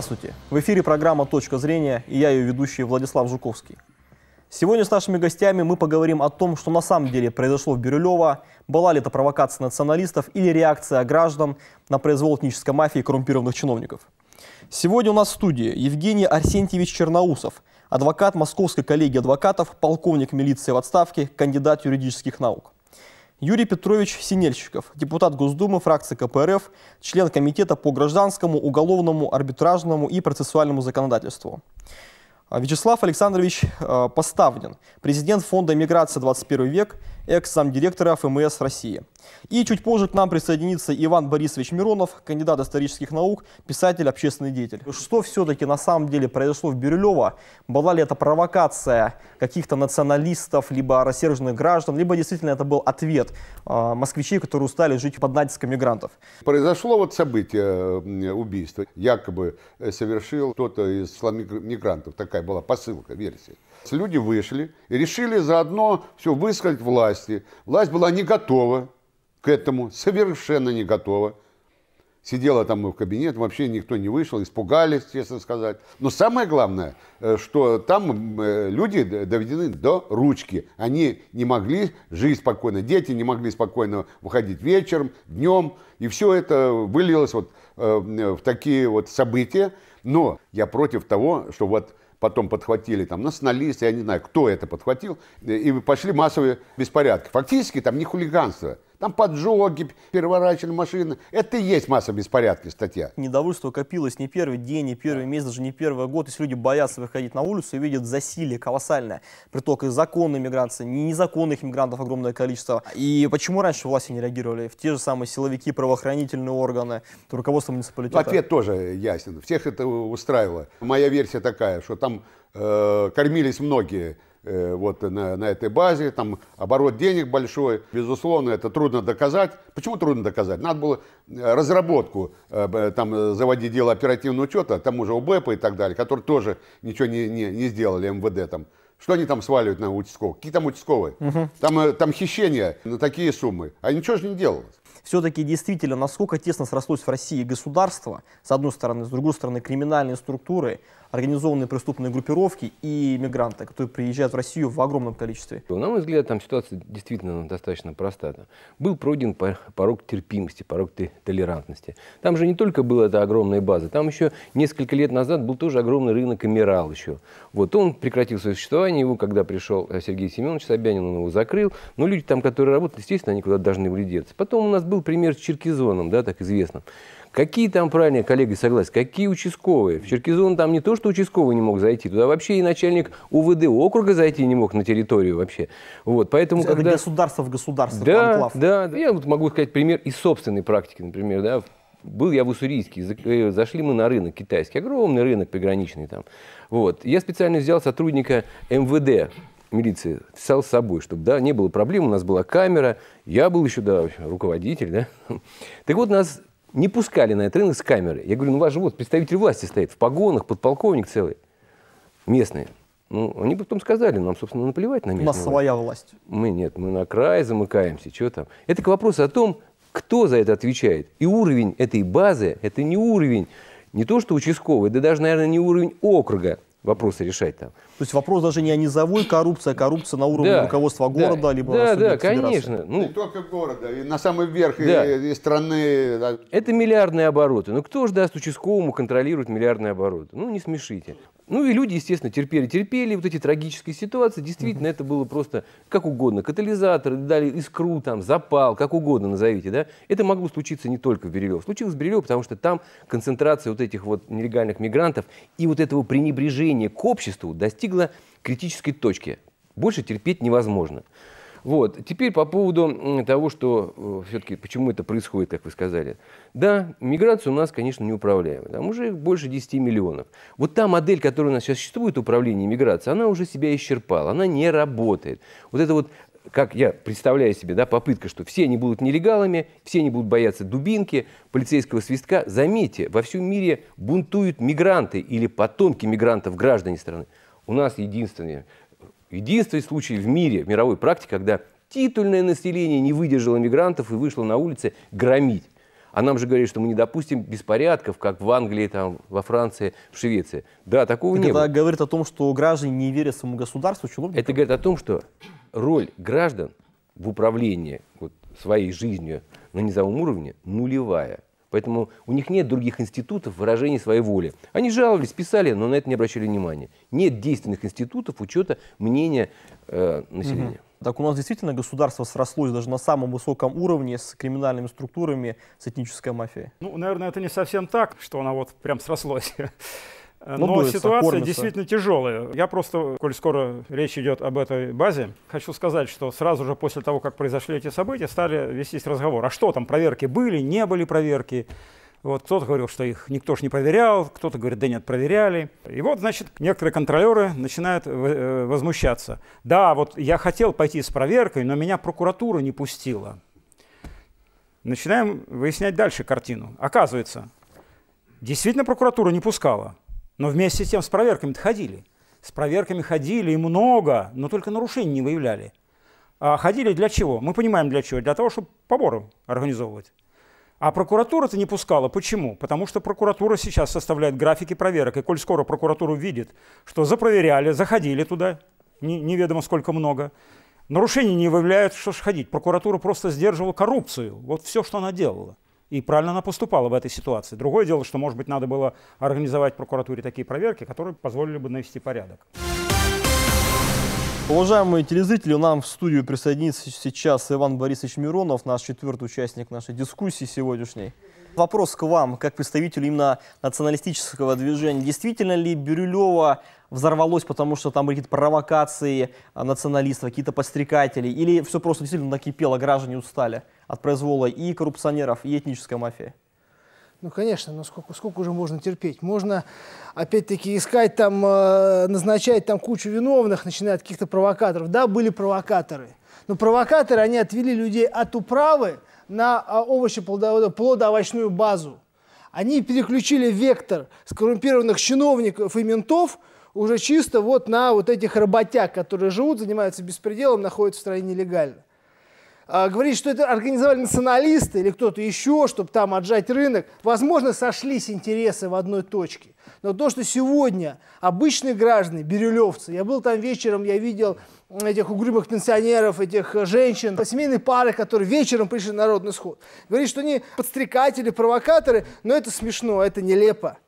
Здравствуйте! В эфире программа «Точка зрения» и я ее ведущий Владислав Жуковский. Сегодня с нашими гостями мы поговорим о том, что на самом деле произошло в Бирюлево, была ли это провокация националистов или реакция граждан на произвол этнической мафии и коррумпированных чиновников. Сегодня у нас в студии Евгений Арсентьевич Черноусов, адвокат Московской коллегии адвокатов, полковник милиции в отставке, кандидат юридических наук. Юрий Петрович Синельщиков, депутат Госдумы фракции КПРФ, член Комитета по гражданскому, уголовному, арбитражному и процессуальному законодательству. А, Вячеслав Александрович а, Поставнин, президент фонда «Миграция 21 век», экс-замдиректора ФМС России. И чуть позже к нам присоединится Иван Борисович Миронов, кандидат исторических наук, писатель, общественный деятель. Что все-таки на самом деле произошло в Бирюлево? Была ли это провокация каких-то националистов, либо рассерженных граждан, либо действительно это был ответ э, москвичей, которые устали жить под натиском мигрантов? Произошло вот событие убийства. Якобы э, совершил кто-то из мигрантов. Такая была посылка, версия. Люди вышли и решили заодно все высказать власти. Власть была не готова к этому совершенно не готова. Сидела там в кабинет, вообще никто не вышел, испугались, честно сказать. Но самое главное, э, что там э, люди доведены до ручки. Они не могли жить спокойно, дети не могли спокойно выходить вечером, днем. И все это вылилось вот э, в такие вот события. Но я против того, что вот потом подхватили там националисты, я не знаю, кто это подхватил, и пошли массовые беспорядки. Фактически там не хулиганство – там поджоги, переворачивали машины. Это и есть масса беспорядки статья. Недовольство копилось не первый день, не первый месяц, даже не первый год. Если люди боятся выходить на улицу и видят засилие колоссальное. Приток и законной миграции, и незаконных мигрантов огромное количество. И почему раньше власти не реагировали? В те же самые силовики, правоохранительные органы, руководство муниципалитета. Ответ тоже ясен. Всех это устраивало. Моя версия такая, что там э, кормились многие Э, вот на, на этой базе, там оборот денег большой, безусловно, это трудно доказать. Почему трудно доказать? Надо было э, разработку, э, там заводить дело оперативного учета, там уже УБЭПа и так далее, которые тоже ничего не, не, не сделали, МВД там. Что они там сваливают на участковых? Какие там участковые? Угу. Там, там хищения на такие суммы. А ничего же не делалось все-таки действительно, насколько тесно срослось в России государство, с одной стороны, с другой стороны, криминальные структуры, организованные преступные группировки и мигранты, которые приезжают в Россию в огромном количестве. На мой взгляд, там ситуация действительно достаточно простая. Был пройден порог терпимости, порог толерантности. Там же не только была эта огромная база, там еще несколько лет назад был тоже огромный рынок Эмирал еще. Вот он прекратил свое существование, его, когда пришел э, Сергей Семенович Собянин, он его закрыл. Но люди там, которые работали, естественно, они куда-то должны были деться. Потом у нас был пример с Черкизоном, да, так известным Какие там, правильные коллеги, согласен, какие участковые? В Черкизон там не то, что участковый не мог зайти, туда вообще и начальник УВД округа зайти не мог на территорию вообще. Вот, поэтому когда... Это государство в государство. да, Да, да, я вот могу сказать пример из собственной практики, например, да, был я в Уссурийске, э, зашли мы на рынок китайский, огромный рынок приграничный там. Вот. Я специально взял сотрудника МВД, милиции, взял с собой, чтобы да, не было проблем, у нас была камера, я был еще да, руководитель. Да? Так вот, нас не пускали на этот рынок с камеры. Я говорю, ну у вас же вот представитель власти стоит в погонах, подполковник целый, местный. Ну, они потом сказали, нам, собственно, наплевать на местную У нас власть. своя власть. Мы нет, мы на край замыкаемся, что там. Это к вопросу о том, кто за это отвечает. И уровень этой базы, это не уровень, не то что участковый, да даже, наверное, не уровень округа вопросы решать там. То есть вопрос даже не о низовой коррупции, а коррупция на уровне да, руководства города, да, либо Да, да, конечно. Ну, не только города, и на самый верх да. и, и страны. Да. Это миллиардные обороты. Ну кто же даст участковому контролировать миллиардные обороты? Ну не смешите. Ну и люди, естественно, терпели, терпели вот эти трагические ситуации. Действительно, это было просто как угодно. Катализатор, дали искру, там, запал, как угодно назовите. Да? Это могло случиться не только в Берилево. Случилось в Берилево, потому что там концентрация вот этих вот нелегальных мигрантов и вот этого пренебрежения к обществу достигла критической точки. Больше терпеть невозможно. Вот. Теперь по поводу того, что э, все-таки почему это происходит, как вы сказали. Да, миграция у нас, конечно, не неуправляемая. Там уже больше 10 миллионов. Вот та модель, которая у нас сейчас существует, управление миграцией, она уже себя исчерпала, она не работает. Вот это вот как я представляю себе, да, попытка, что все они будут нелегалами, все они будут бояться дубинки, полицейского свистка. Заметьте, во всем мире бунтуют мигранты или потомки мигрантов, граждане страны. У нас единственное, Единственный случай в мире, в мировой практике, когда титульное население не выдержало мигрантов и вышло на улицы громить. А нам же говорили, что мы не допустим беспорядков, как в Англии, там, во Франции, в Швеции. Да, такого Это не было. Это говорит о том, что граждане не верят своему государству, чиновникам. Это говорит о том, что роль граждан в управлении вот, своей жизнью на низовом уровне нулевая. Поэтому у них нет других институтов выражения своей воли. Они жаловались, писали, но на это не обращали внимания. Нет действенных институтов учета мнения э, населения. Угу. Так у нас действительно государство срослось даже на самом высоком уровне с криминальными структурами, с этнической мафией. Ну, наверное, это не совсем так, что оно вот прям срослось. Э, ну, но Лобуется, ситуация кормится. действительно тяжелая. Я просто, коль скоро речь идет об этой базе, хочу сказать, что сразу же после того, как произошли эти события, стали вестись разговор. А что там, проверки были, не были проверки? Вот кто-то говорил, что их никто же не проверял, кто-то говорит, да нет, проверяли. И вот, значит, некоторые контролеры начинают э, возмущаться. Да, вот я хотел пойти с проверкой, но меня прокуратура не пустила. Начинаем выяснять дальше картину. Оказывается, действительно прокуратура не пускала. Но вместе с тем с проверками-то ходили. С проверками ходили и много, но только нарушений не выявляли. А ходили для чего? Мы понимаем для чего. Для того, чтобы поборы организовывать. А прокуратура-то не пускала. Почему? Потому что прокуратура сейчас составляет графики проверок. И коль скоро прокуратура видит, что запроверяли, заходили туда, не, неведомо сколько много, нарушений не выявляют, что ж ходить. Прокуратура просто сдерживала коррупцию. Вот все, что она делала. И правильно она поступала в этой ситуации. Другое дело, что, может быть, надо было организовать в прокуратуре такие проверки, которые позволили бы навести порядок. Уважаемые телезрители, нам в студию присоединится сейчас Иван Борисович Миронов, наш четвертый участник нашей дискуссии сегодняшней. Вопрос к вам, как представителю именно националистического движения. Действительно ли Бирюлева взорвалось, потому что там были какие-то провокации а, националистов, какие-то подстрекатели? Или все просто действительно накипело, граждане устали от произвола и коррупционеров, и этнической мафии? Ну, конечно, но сколько, сколько уже можно терпеть? Можно, опять-таки, искать там, э, назначать там кучу виновных, начиная от каких-то провокаторов. Да, были провокаторы. Но провокаторы, они отвели людей от управы на а, овощи плодово-овощную базу. Они переключили вектор с коррумпированных чиновников и ментов уже чисто вот на вот этих работяг, которые живут, занимаются беспределом, находятся в стране нелегально. А, говорить, что это организовали националисты или кто-то еще, чтобы там отжать рынок, возможно, сошлись интересы в одной точке. Но то, что сегодня обычные граждане, бирюлевцы, я был там вечером, я видел этих угрюмых пенсионеров, этих э, женщин, семейные пары, которые вечером пришли на народный сход. Говорит, что они подстрекатели, провокаторы, но это смешно, это нелепо.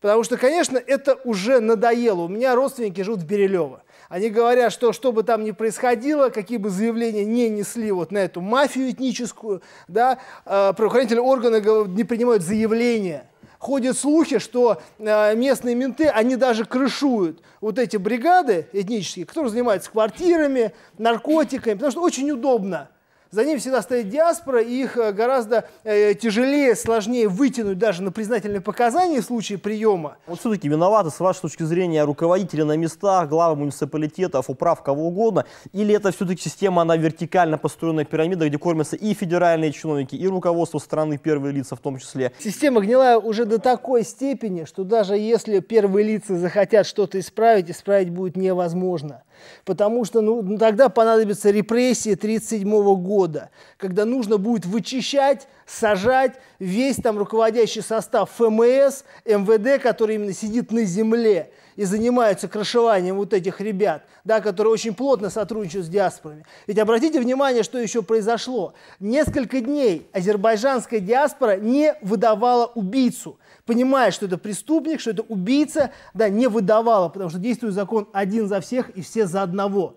Потому что, конечно, это уже надоело. У меня родственники живут в Берилево. Они говорят, что что бы там ни происходило, какие бы заявления не несли вот на эту мафию этническую, да, э, правоохранительные органы не принимают заявления – ходят слухи, что э, местные менты, они даже крышуют вот эти бригады этнические, которые занимаются квартирами, наркотиками, потому что очень удобно – за ним всегда стоит диаспора, и их э, гораздо э, тяжелее, сложнее вытянуть даже на признательные показания в случае приема. Вот все-таки виноваты, с вашей точки зрения, руководители на местах, главы муниципалитетов, управ, кого угодно, или это все-таки система, она вертикально построенная пирамида, где кормятся и федеральные чиновники, и руководство страны, первые лица в том числе? Система гнилая уже до такой степени, что даже если первые лица захотят что-то исправить, исправить будет невозможно потому что ну, ну, тогда понадобятся репрессии 1937 года, когда нужно будет вычищать сажать весь там руководящий состав ФМС, МВД, который именно сидит на земле и занимается крышеванием вот этих ребят, да, которые очень плотно сотрудничают с диаспорами. Ведь обратите внимание, что еще произошло. Несколько дней азербайджанская диаспора не выдавала убийцу, понимая, что это преступник, что это убийца, да, не выдавала, потому что действует закон один за всех и все за одного.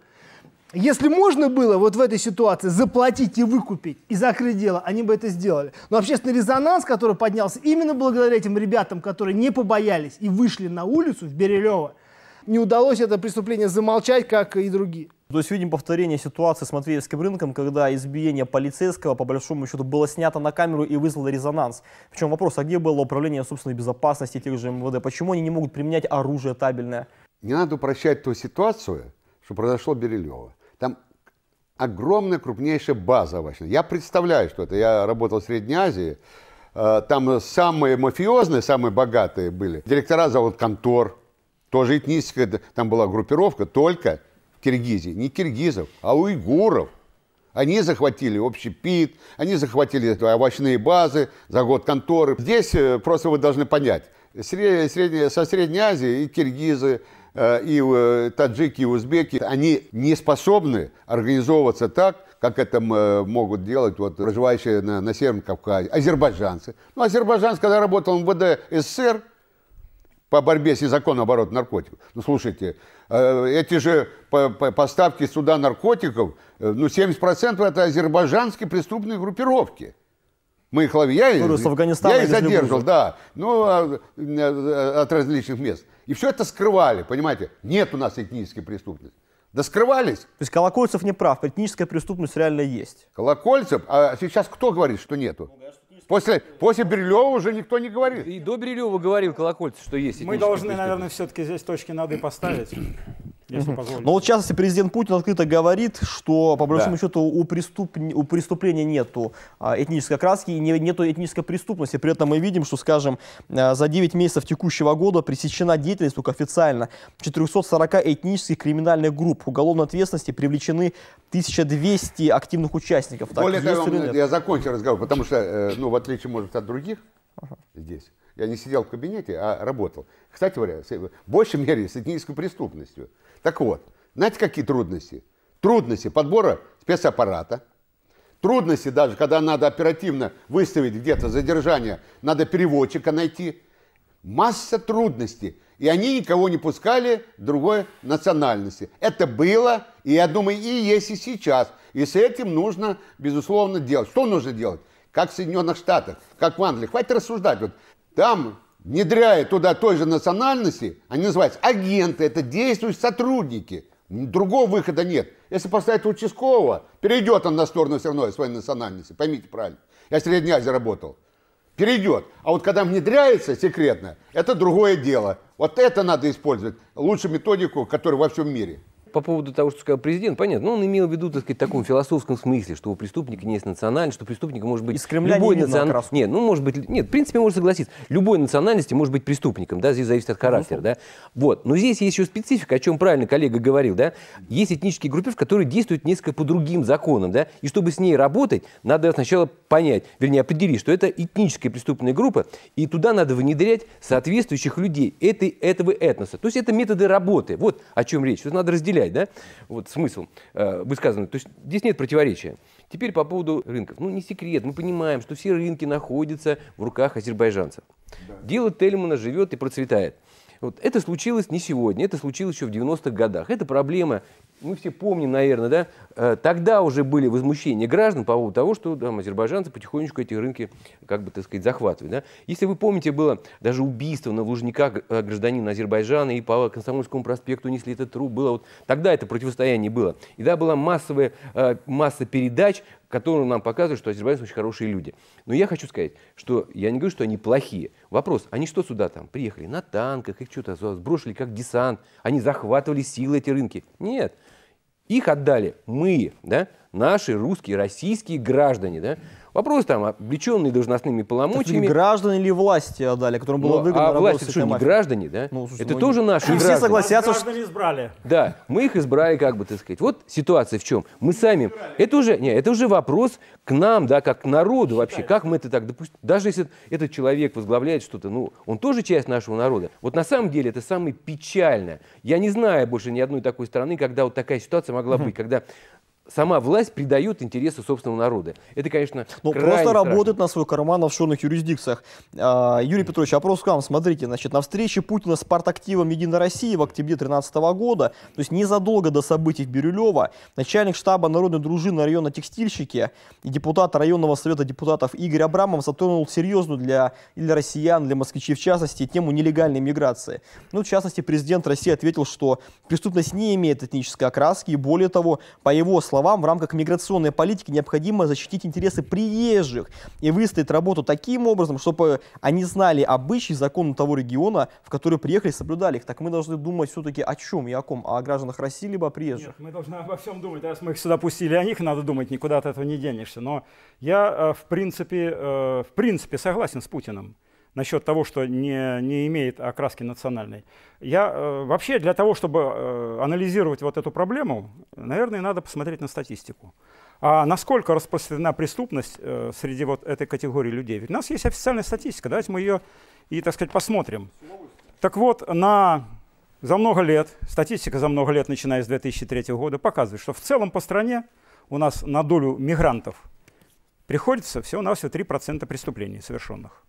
Если можно было вот в этой ситуации заплатить и выкупить, и закрыть дело, они бы это сделали. Но общественный резонанс, который поднялся именно благодаря этим ребятам, которые не побоялись и вышли на улицу в Берилево, не удалось это преступление замолчать, как и другие. То есть видим повторение ситуации с Матвеевским рынком, когда избиение полицейского, по большому счету, было снято на камеру и вызвало резонанс. Причем вопрос, а где было управление собственной безопасности тех же МВД? Почему они не могут применять оружие табельное? Не надо упрощать ту ситуацию, что произошло Берилева. Там огромная, крупнейшая база овощная. Я представляю, что это. Я работал в Средней Азии. Э, там самые мафиозные, самые богатые были. Директора зовут контор. Тоже этническая. Там была группировка только в Киргизии. Не киргизов, а уйгуров. Они захватили общий пит, они захватили овощные базы за год конторы. Здесь э, просто вы должны понять, со Средней Азии и киргизы, Э, и э, таджики, и узбеки, они не способны организовываться так, как это э, могут делать вот проживающие на, на Северном Кавказе, азербайджанцы. Ну, азербайджанец, когда работал в МВД СССР, по борьбе с незаконным оборотом наркотиков. Ну, слушайте, эти же поставки суда наркотиков, ну, 70% это азербайджанские преступные группировки. Мы их ловили, я, я их задерживал, да, ну, а, от различных мест. И все это скрывали, понимаете? Нет у нас этнической преступности. Да скрывались. То есть Колокольцев не прав, этническая преступность реально есть. Колокольцев? А сейчас кто говорит, что нету? Ну, после, после Брилева уже никто не говорит. И до Брилева говорил Колокольцев, что есть. Мы должны, наверное, все-таки здесь точки надо поставить если угу. Но вот сейчас, если президент Путин открыто говорит, что по большому да. счету у, преступ... у преступления нету а, этнической окраски и не, нету этнической преступности. При этом мы видим, что, скажем, а, за 9 месяцев текущего года пресечена деятельность только официально 440 этнических криминальных групп. Уголовной ответственности привлечены 1200 активных участников. Так, Более того, я, я закончу разговор, потому что, э, ну, в отличие, может, от других ага. здесь, я не сидел в кабинете, а работал. Кстати говоря, э, в большей мере с этнической преступностью. Так вот, знаете, какие трудности? Трудности подбора спецаппарата, трудности даже, когда надо оперативно выставить где-то задержание, надо переводчика найти. Масса трудностей. И они никого не пускали другой национальности. Это было, и я думаю, и есть и сейчас. И с этим нужно, безусловно, делать. Что нужно делать? Как в Соединенных Штатах, как в Англии. Хватит рассуждать. Вот там внедряя туда той же национальности, они называются агенты, это действующие сотрудники. Другого выхода нет. Если поставить участкового, перейдет он на сторону все равно своей национальности, поймите правильно. Я в Средней Азии работал. Перейдет. А вот когда внедряется секретно, это другое дело. Вот это надо использовать. Лучшую методику, которая во всем мире по поводу того, что сказал президент, понятно, но он имел в виду, так сказать, в таком философском смысле, что у преступника не есть национальность, что преступник может быть... Из Кремля любой не национ... Нет, ну, может быть... Нет, в принципе, можно согласиться. Любой национальности может быть преступником, да, здесь зависит от характера, да. Вот. Но здесь есть еще специфика, о чем правильно коллега говорил, да. Есть этнические группировки, которые действуют несколько по другим законам, да, и чтобы с ней работать, надо сначала понять, вернее, определить, что это этническая преступная группа, и туда надо внедрять соответствующих людей этой, этого этноса. То есть это методы работы. Вот о чем речь. Тут надо разделять, да, вот смысл э, высказанный. То есть здесь нет противоречия. Теперь по поводу рынков. Ну, не секрет, мы понимаем, что все рынки находятся в руках азербайджанцев. Да. Дело Тельмана живет и процветает. Вот это случилось не сегодня, это случилось еще в 90-х годах. Это проблема, мы все помним, наверное, да, Э, тогда уже были возмущения граждан по поводу того, что там, азербайджанцы потихонечку эти рынки, как бы, так сказать, захватывают. Да? Если вы помните, было даже убийство на Лужниках э, гражданина Азербайджана, и по Константинскому проспекту несли этот труп. Было вот, тогда это противостояние было. И да, была массовая, э, масса передач, которую нам показывают, что азербайджанцы очень хорошие люди. Но я хочу сказать, что я не говорю, что они плохие. Вопрос, они что сюда там приехали? На танках, их что-то сбросили как десант, они захватывали силы эти рынки. Нет, их отдали мы, да, наши русские, российские граждане, да, Вопрос там, облеченный должностными полномочиями. Так, граждане или власти отдали, которым было ну, выгодно а власти, с что, не граждане, да? Ну, слушай, это ну, тоже наши И граждане. все согласятся, что... граждане избрали. Да, мы их избрали, как бы, так сказать. Вот ситуация в чем? Мы сами... Это уже, не, это уже вопрос к нам, да, как к народу вообще. Как мы это так допустим? Даже если этот человек возглавляет что-то, ну, он тоже часть нашего народа. Вот на самом деле это самое печальное. Я не знаю больше ни одной такой страны, когда вот такая ситуация могла быть, когда сама власть придает интересы собственного народа. Это, конечно, Ну, просто страшно. работает на свой карман в офшорных юрисдикциях. А, Юрий Петрович, опрос а к вам. Смотрите, значит, на встрече Путина с партактивом «Единой России» в октябре 2013 года, то есть незадолго до событий в Бирюлево, начальник штаба народной дружины района «Текстильщики» и депутат районного совета депутатов Игорь Абрамов затронул серьезную для, для россиян, для москвичей в частности, тему нелегальной миграции. Ну, в частности, президент России ответил, что преступность не имеет этнической окраски, и более того, по его словам, словам, в рамках миграционной политики необходимо защитить интересы приезжих и выставить работу таким образом, чтобы они знали обычаи, законы того региона, в который приехали, соблюдали их. Так мы должны думать все-таки о чем и о ком? О гражданах России либо о приезжих? Нет, мы должны обо всем думать. Раз мы их сюда пустили, о них надо думать, никуда от этого не денешься. Но я, э, в принципе, э, в принципе согласен с Путиным насчет того, что не, не имеет окраски национальной. Я э, вообще для того, чтобы э, анализировать вот эту проблему, наверное, надо посмотреть на статистику. А насколько распространена преступность э, среди вот этой категории людей? Ведь у нас есть официальная статистика, давайте мы ее и, так сказать, посмотрим. Так вот, на, за много лет, статистика за много лет, начиная с 2003 года, показывает, что в целом по стране у нас на долю мигрантов приходится всего-навсего 3% преступлений совершенных.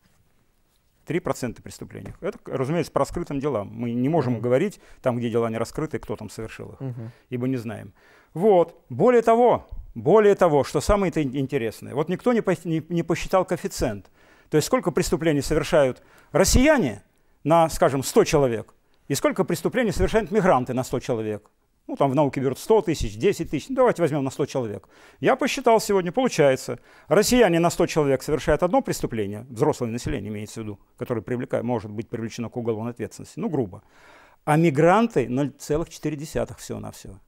3% преступлений. Это, разумеется, по раскрытым делам. Мы не можем mm-hmm. говорить там, где дела не раскрыты, кто там совершил их, mm-hmm. ибо не знаем. Вот. Более того, более того, что самое интересное, вот никто не, по, не, не посчитал коэффициент. То есть сколько преступлений совершают россияне на, скажем, 100 человек, и сколько преступлений совершают мигранты на 100 человек ну там в науке берут 100 тысяч, 10 тысяч, ну, давайте возьмем на 100 человек. Я посчитал сегодня, получается, россияне на 100 человек совершают одно преступление, взрослое население имеется в виду, которое привлекает, может быть привлечено к уголовной ответственности, ну грубо, а мигранты 0,4 всего-навсего.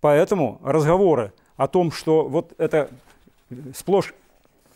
Поэтому разговоры о том, что вот это сплошь,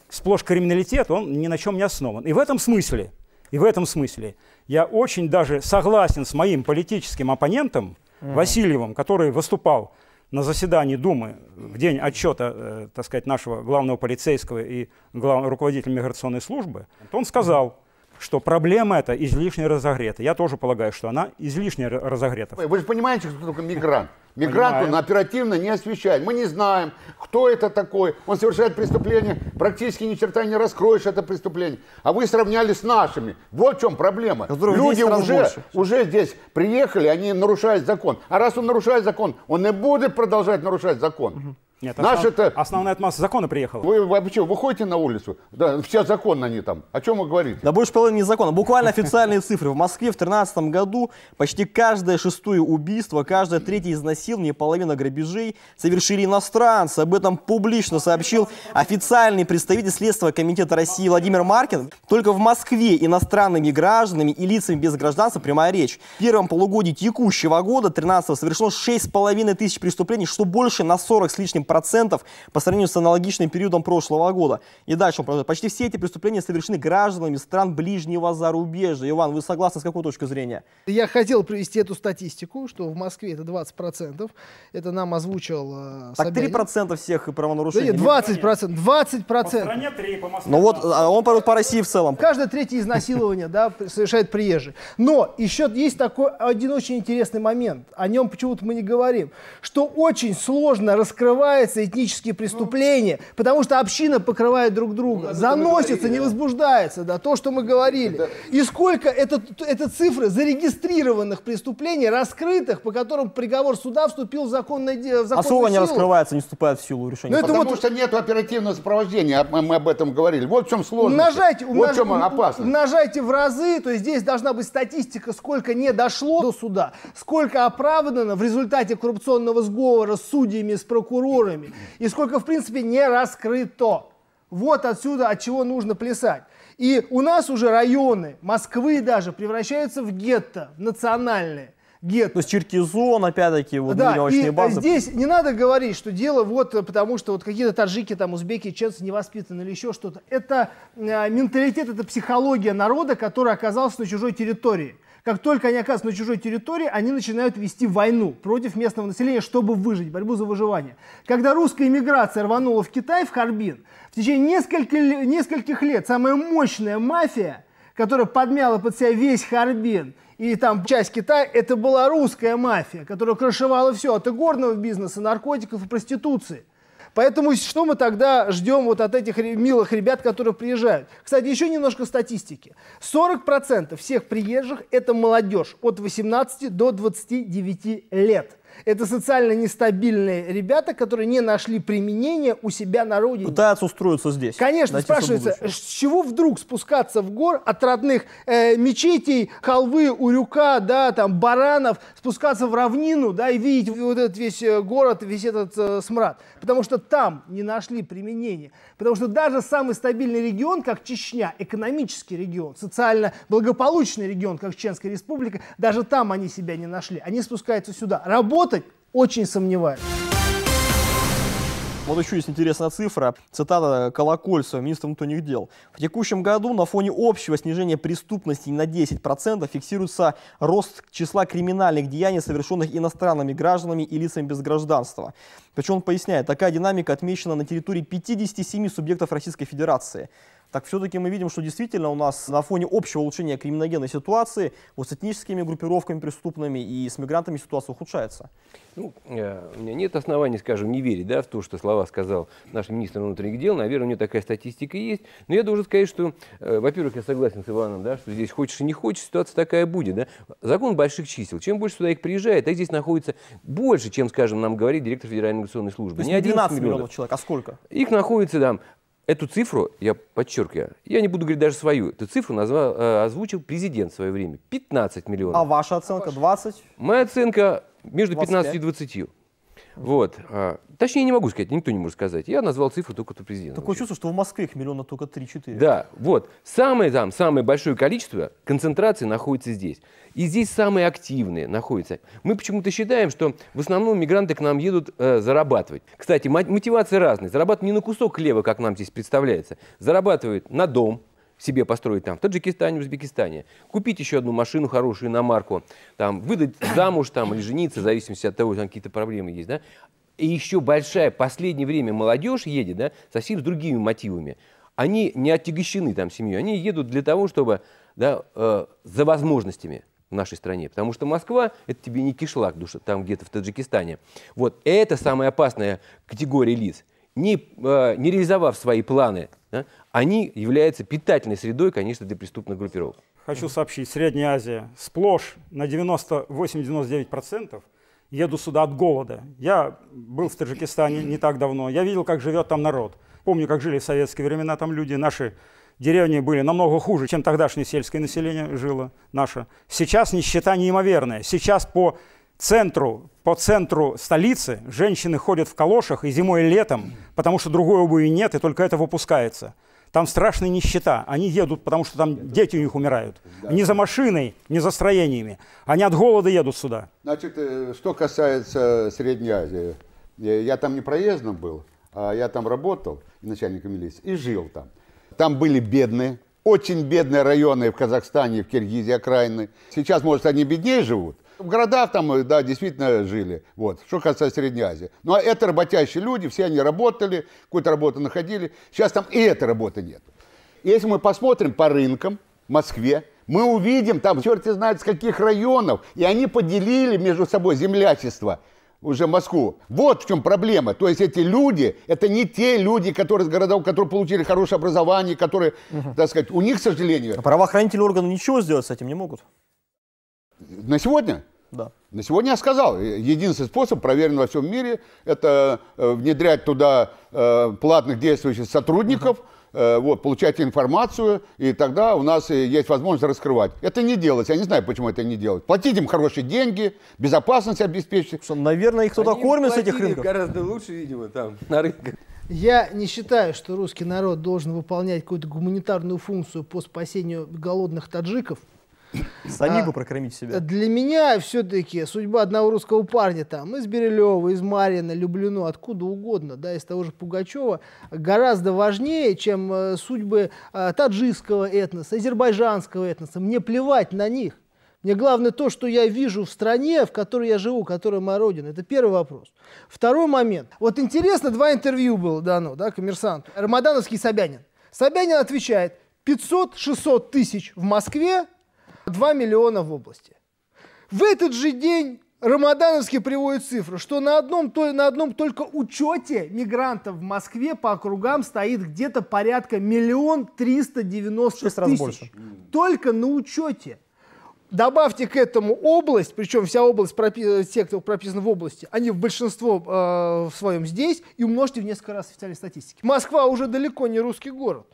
сплошь криминалитет, он ни на чем не основан. И в этом смысле, и в этом смысле я очень даже согласен с моим политическим оппонентом, угу. Васильевым, который выступал на заседании Думы в день отчета, э, так сказать, нашего главного полицейского и глав... руководителя миграционной службы, он сказал, что проблема эта излишне разогрета. Я тоже полагаю, что она излишне разогрета. Вы же понимаете, что только мигрант? Мигрант он оперативно не освещает. Мы не знаем, кто это такой. Он совершает преступление, практически ни черта не раскроешь это преступление. А вы сравняли с нашими. Вот в чем проблема. Которые Люди уже, уже здесь приехали, они нарушают закон. А раз он нарушает закон, он и будет продолжать нарушать закон. Угу. Нет, Наш основ... это... основная масса закона приехала. Вы вообще выходите на улицу, да, все законно они там. О чем вы говорите? Да больше половины незаконно. Буквально официальные цифры. В Москве в 2013 году почти каждое шестое убийство, каждое третье изнасилие не половина грабежей совершили иностранцы. Об этом публично сообщил официальный представитель Следственного комитета России Владимир Маркин. Только в Москве иностранными гражданами и лицами без гражданства прямая речь. В первом полугодии текущего года, 13 совершено 6,5 тысяч преступлений, что больше на 40 с лишним процентов по сравнению с аналогичным периодом прошлого года. И дальше он продолжает. Почти все эти преступления совершены гражданами стран ближнего зарубежья. Иван, вы согласны с какой точки зрения? Я хотел привести эту статистику, что в Москве это 20%, 3%. Это нам озвучил э, Так Собянин. 3% всех правонарушений. Да нет, 20%. 20%. По стране 3, по Москве. Ну вот, а он по, по России в целом. Каждое третье изнасилование да, совершает приезжий. Но еще есть такой один очень интересный момент. О нем почему-то мы не говорим. Что очень сложно раскрываются этнические преступления, ну, потому что община покрывает друг друга. Ну, Заносится, говорили, не возбуждается. Да, то, что мы говорили. Это... И сколько это, это цифры зарегистрированных преступлений, раскрытых, по которым приговор суда когда вступил в законное в закон. А слово не раскрывается, не вступает в силу решения. Но ну, Потому это вот... что нет оперативного сопровождения, а мы об этом говорили. Вот в чем сложность. Умножайте, умнож... вот в чем опасность. Умножайте в разы, то есть здесь должна быть статистика, сколько не дошло до суда, сколько оправдано в результате коррупционного сговора с судьями, с прокурорами, и сколько, в принципе, не раскрыто. Вот отсюда, от чего нужно плясать. И у нас уже районы Москвы даже превращаются в гетто, в национальные гетто. То ну, есть Черкизон, опять-таки, вот да, и э, базы. здесь не надо говорить, что дело вот э, потому, что вот какие-то таджики, там, узбеки, ченцы невоспитаны или еще что-то. Это э, менталитет, это психология народа, который оказался на чужой территории. Как только они оказываются на чужой территории, они начинают вести войну против местного населения, чтобы выжить, борьбу за выживание. Когда русская иммиграция рванула в Китай, в Харбин, в течение нескольких, нескольких лет самая мощная мафия, которая подмяла под себя весь Харбин – и там часть Китая, это была русская мафия, которая крышевала все от игорного бизнеса, наркотиков и проституции. Поэтому что мы тогда ждем вот от этих милых ребят, которые приезжают? Кстати, еще немножко статистики. 40% всех приезжих – это молодежь от 18 до 29 лет. Это социально нестабильные ребята, которые не нашли применения у себя на родине. Пытаются устроиться здесь. Конечно, спрашивается, с чего вдруг спускаться в гор от родных э, мечетей, халвы, урюка, да, там, баранов, спускаться в равнину, да, и видеть вот этот весь э, город, весь этот э, смрад. Потому что там не нашли применения. Потому что даже самый стабильный регион, как Чечня, экономический регион, социально благополучный регион, как Чеченская республика, даже там они себя не нашли. Они спускаются сюда. работают работать, очень сомневаюсь. Вот еще есть интересная цифра, цитата Колокольцева, министра внутренних дел. В текущем году на фоне общего снижения преступности на 10% фиксируется рост числа криминальных деяний, совершенных иностранными гражданами и лицами без гражданства. Причем он поясняет, такая динамика отмечена на территории 57 субъектов Российской Федерации так все-таки мы видим, что действительно у нас на фоне общего улучшения криминогенной ситуации вот с этническими группировками преступными и с мигрантами ситуация ухудшается. Ну, э, у меня нет оснований, скажем, не верить да, в то, что слова сказал наш министр внутренних дел. Наверное, у него такая статистика есть. Но я должен сказать, что, э, во-первых, я согласен с Иваном, да, что здесь хочешь и не хочешь, ситуация такая будет. Да? Закон больших чисел. Чем больше сюда их приезжает, так здесь находится больше, чем, скажем, нам говорит директор Федеральной миграционной службы. То есть не 12 миллионов, миллионов человек, а сколько? Их находится там Эту цифру, я подчеркиваю, я не буду говорить даже свою, эту цифру назвал, э, озвучил президент в свое время. 15 миллионов. А ваша оценка 20? А Моя оценка между 15 и 20. Вот. А, точнее, не могу сказать, никто не может сказать. Я назвал цифру только то президента. Такое чувство, что в Москве их миллиона только 3-4. Да, вот. Самое там, самое большое количество концентрации находится здесь. И здесь самые активные находятся. Мы почему-то считаем, что в основном мигранты к нам едут э, зарабатывать. Кстати, мотивации разные. Зарабатывают не на кусок хлеба, как нам здесь представляется. Зарабатывают на дом, себе построить там в Таджикистане, в Узбекистане, купить еще одну машину хорошую, на марку, там, выдать замуж там, или жениться, в зависимости от того, там какие-то проблемы есть. Да? И еще большая, последнее время молодежь едет да, совсем с другими мотивами. Они не отягощены там семьей, они едут для того, чтобы да, э, за возможностями в нашей стране. Потому что Москва – это тебе не кишлак, душа, там где-то в Таджикистане. Вот это самая опасная категория лиц – не, а, не реализовав свои планы, да, они являются питательной средой, конечно, для преступных группировок. Хочу сообщить, Средняя Азия сплошь на 98-99% еду сюда от голода. Я был в Таджикистане не так давно, я видел, как живет там народ. Помню, как жили в советские времена там люди, наши деревни были намного хуже, чем тогдашнее сельское население жило наше. Сейчас нищета неимоверная. Сейчас по центру, по центру столицы женщины ходят в калошах и зимой, и летом, потому что другой обуви нет, и только это выпускается. Там страшная нищета. Они едут, потому что там это... дети у них умирают. Да. Не за машиной, не за строениями. Они от голода едут сюда. Значит, э, что касается Средней Азии. Э, я там не проездом был, а я там работал, начальником милиции, и жил там. Там были бедные, очень бедные районы в Казахстане, в Киргизии окраины. Сейчас, может, они беднее живут. В городах там, э, да, действительно жили. Вот, что касается Средней Азии. Ну, а это работящие люди, все они работали, какую-то работу находили. Сейчас там и этой работы нет. Если мы посмотрим по рынкам в Москве, мы увидим там черт знает с каких районов, и они поделили между собой землячество – уже Москву. Вот в чем проблема. То есть эти люди, это не те люди, которые из городов, которые получили хорошее образование, которые, угу. так сказать, у них, к сожалению... А правоохранительные органы ничего сделать с этим не могут? На сегодня? Да. На сегодня я сказал, э, единственный способ, проверенный во всем мире, это э, внедрять туда э, платных действующих сотрудников, угу Э, вот, получать информацию, и тогда у нас э, есть возможность раскрывать. Это не делается, я не знаю, почему это не делают. Платить им хорошие деньги, безопасность обеспечить. Что, наверное, их кто-то кормит с этих рынков. гораздо лучше, видимо, там, на рынках. Я не считаю, что русский народ должен выполнять какую-то гуманитарную функцию по спасению голодных таджиков. Сами а, прокормить себя. Для меня все-таки судьба одного русского парня там, из Берилева, из Марина, Люблено, откуда угодно, да, из того же Пугачева, гораздо важнее, чем э, судьбы э, таджикского этноса, азербайджанского этноса. Мне плевать на них. Мне главное то, что я вижу в стране, в которой я живу, которая моя родина. Это первый вопрос. Второй момент. Вот интересно, два интервью было дано, да, коммерсант. Рамадановский и Собянин. Собянин отвечает, 500-600 тысяч в Москве, 2 миллиона в области. В этот же день Рамадановский приводит цифру, что на одном, то, на одном только учете мигрантов в Москве по округам стоит где-то порядка миллион триста девяносто тысяч. Раз больше. Только на учете. Добавьте к этому область, причем вся область, э, те, кто прописан в области, они в большинство э, в своем здесь, и умножьте в несколько раз официальной статистики. Москва уже далеко не русский город.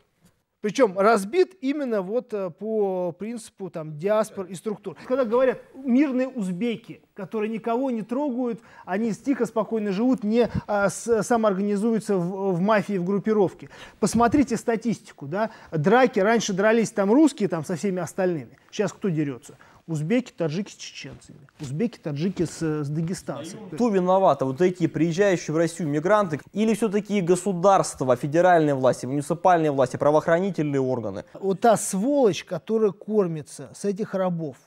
Причем разбит именно вот э, по принципу там, диаспор и структур. Когда говорят мирные узбеки, которые никого не трогают, они тихо, спокойно живут, не а, с, самоорганизуются в, в мафии, в группировке. Посмотрите статистику. Да? Драки, раньше дрались там русские там, со всеми остальными. Сейчас кто дерется? Узбеки, таджики с чеченцами, узбеки, таджики с, э, с дагестанцами. Кто виновата? Вот эти приезжающие в Россию мигранты или все-таки государство, федеральные власти, муниципальные власти, правоохранительные органы? Вот та сволочь, которая кормится с этих рабов,